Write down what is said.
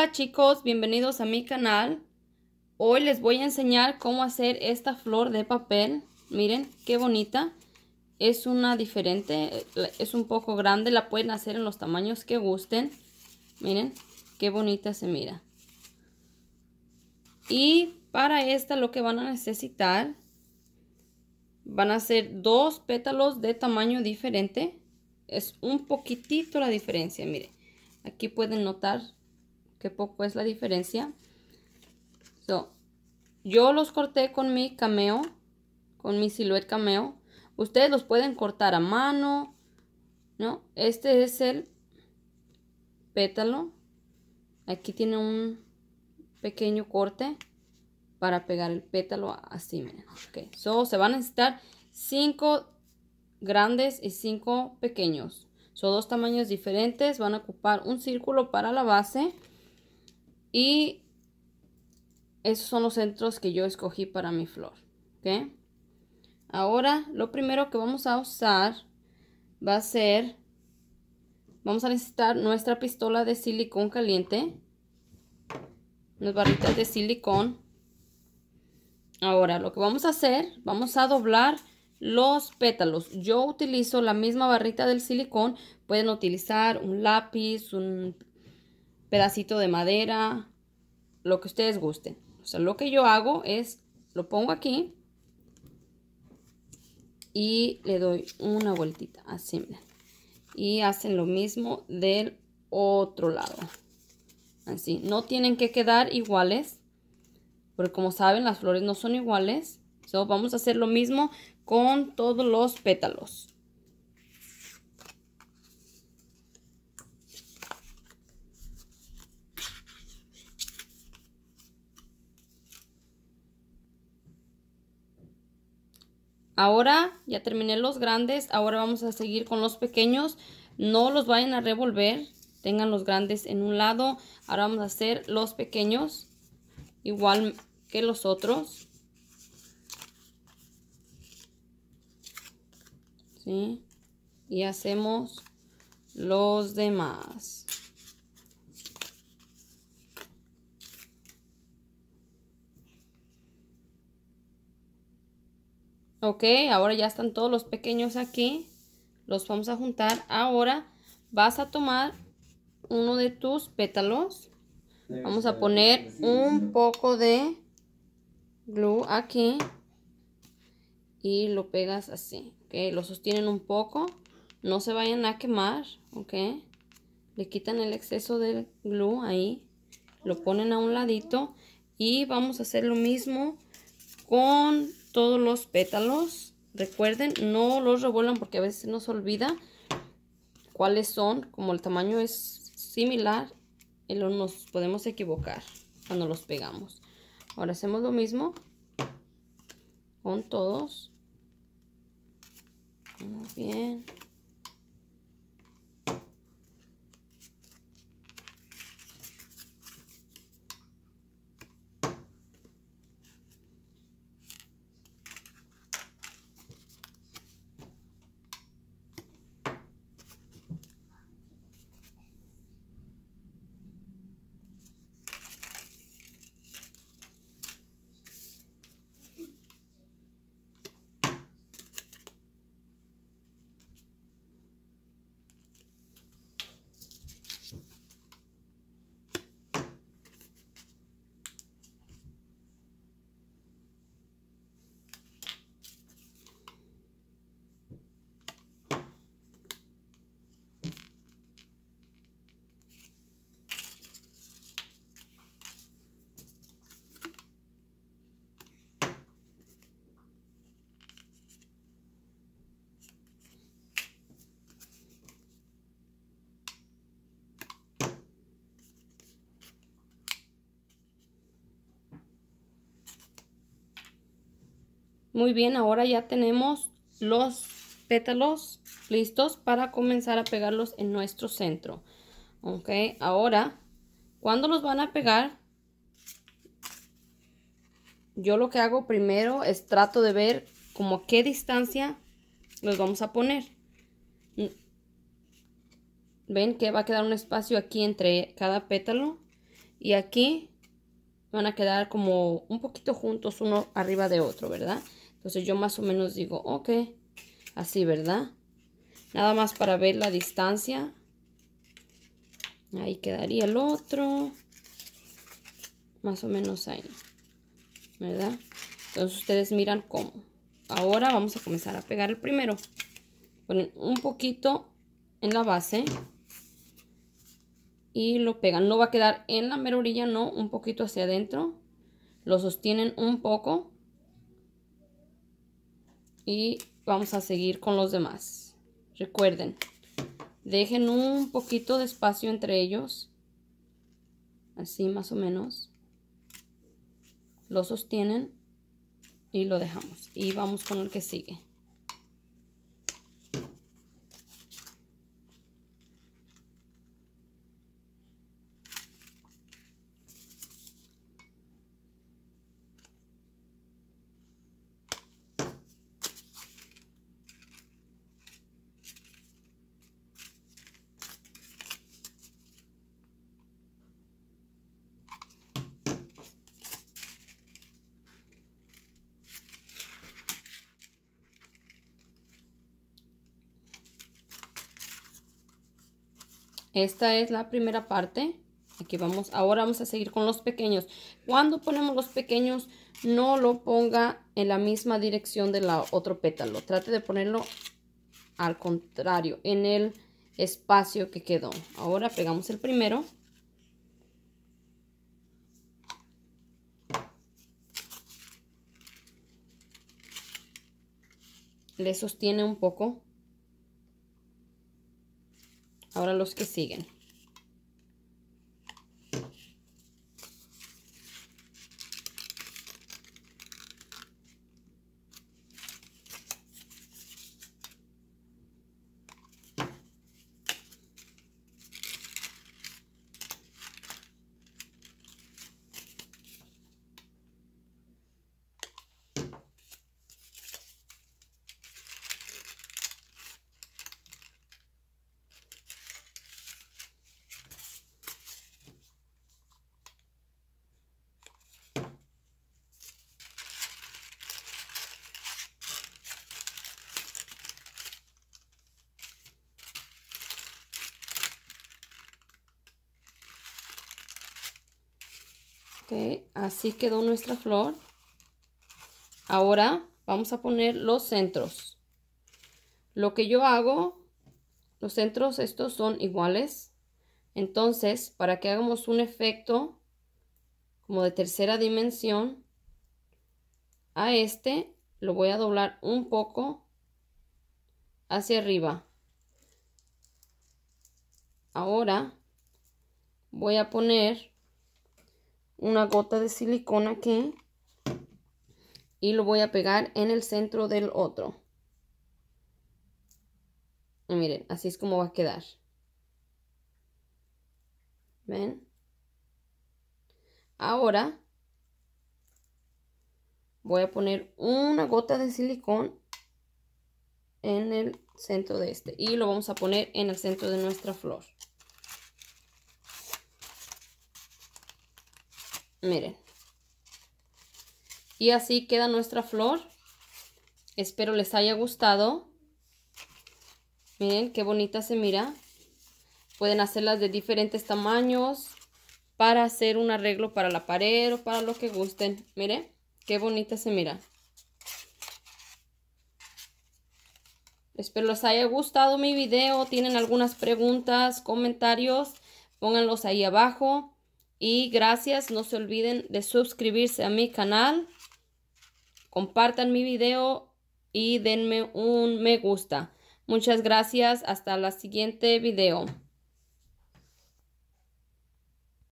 Hola chicos, bienvenidos a mi canal. Hoy les voy a enseñar cómo hacer esta flor de papel. Miren qué bonita. Es una diferente, eh, es un poco grande, la pueden hacer en los tamaños que gusten. Miren qué bonita se mira. Y para esta lo que van a necesitar van a ser dos pétalos de tamaño diferente. Es un poquitito la diferencia, miren. Aquí pueden notar Qué poco es la diferencia. yo los corté con mi cameo, con mi silueta cameo. Ustedes los pueden cortar a mano, ¿no? Este es el pétalo. Aquí tiene un pequeño corte para pegar el pétalo así, miren. Okay. So, se van a necesitar cinco grandes y cinco pequeños. Son dos tamaños diferentes. Van a ocupar un círculo para la base. Y esos son los centros que yo escogí para mi flor. Ahora lo primero que vamos a usar va a ser, vamos a necesitar nuestra pistola de silicón caliente, unas barritas de silicón. Ahora lo que vamos a hacer, vamos a doblar los pétalos. Yo utilizo la misma barrita del silicón, pueden utilizar un lápiz, un pedacito de madera, lo que ustedes gusten. O sea, lo que yo hago es, lo pongo aquí y le doy una vueltita, así, miren. Y hacen lo mismo del otro lado. Así, no tienen que quedar iguales, porque como saben, las flores no son iguales. vamos a hacer lo mismo con todos los pétalos. Ahora ya terminé los grandes, ahora vamos a seguir con los pequeños. No los vayan a revolver, tengan los grandes en un lado. Ahora vamos a hacer los pequeños, igual que los otros. ¿Sí? Y hacemos los demás. Ok, ahora ya están todos los pequeños aquí. Los vamos a juntar. Ahora vas a tomar uno de tus pétalos. Vamos a poner un poco de glue aquí. Y lo pegas así. Ok, lo sostienen un poco. No se vayan a quemar. Ok. Le quitan el exceso de glue ahí. Lo ponen a un ladito. Y vamos a hacer lo mismo con todos los pétalos. Recuerden, no los revuelvan porque a veces nos olvida cuáles son. Como el tamaño es similar, y nos podemos equivocar cuando los pegamos. Ahora hacemos lo mismo con todos. bien. Muy bien, ahora ya tenemos los pétalos listos para comenzar a pegarlos en nuestro centro. Ok, ahora, cuando los van a pegar? Yo lo que hago primero es trato de ver como a qué distancia los vamos a poner. Ven que va a quedar un espacio aquí entre cada pétalo y aquí van a quedar como un poquito juntos uno arriba de otro, ¿verdad? Entonces yo más o menos digo, ok, así, ¿verdad? Nada más para ver la distancia. Ahí quedaría el otro. Más o menos ahí. ¿Verdad? Entonces ustedes miran cómo. Ahora vamos a comenzar a pegar el primero. Ponen un poquito en la base. Y lo pegan. No va a quedar en la mera orilla, no. Un poquito hacia adentro. Lo sostienen un poco y vamos a seguir con los demás recuerden dejen un poquito de espacio entre ellos así más o menos lo sostienen y lo dejamos y vamos con el que sigue Esta es la primera parte. Aquí vamos, ahora vamos a seguir con los pequeños. Cuando ponemos los pequeños, no lo ponga en la misma dirección del otro pétalo. Trate de ponerlo al contrario, en el espacio que quedó. Ahora pegamos el primero. Le sostiene un poco los que siguen así quedó nuestra flor. Ahora vamos a poner los centros. Lo que yo hago, los centros estos son iguales. Entonces, para que hagamos un efecto como de tercera dimensión, a este lo voy a doblar un poco hacia arriba. Ahora voy a poner una gota de silicona aquí y lo voy a pegar en el centro del otro. miren, así es como va a quedar. ¿Ven? Ahora voy a poner una gota de silicón en el centro de este y lo vamos a poner en el centro de nuestra flor. Miren. Y así queda nuestra flor. Espero les haya gustado. Miren qué bonita se mira. Pueden hacerlas de diferentes tamaños para hacer un arreglo para la pared o para lo que gusten. Miren qué bonita se mira. Espero les haya gustado mi video. Tienen algunas preguntas, comentarios, pónganlos ahí abajo. Y gracias, no se olviden de suscribirse a mi canal. Compartan mi video y denme un me gusta. Muchas gracias, hasta la siguiente video.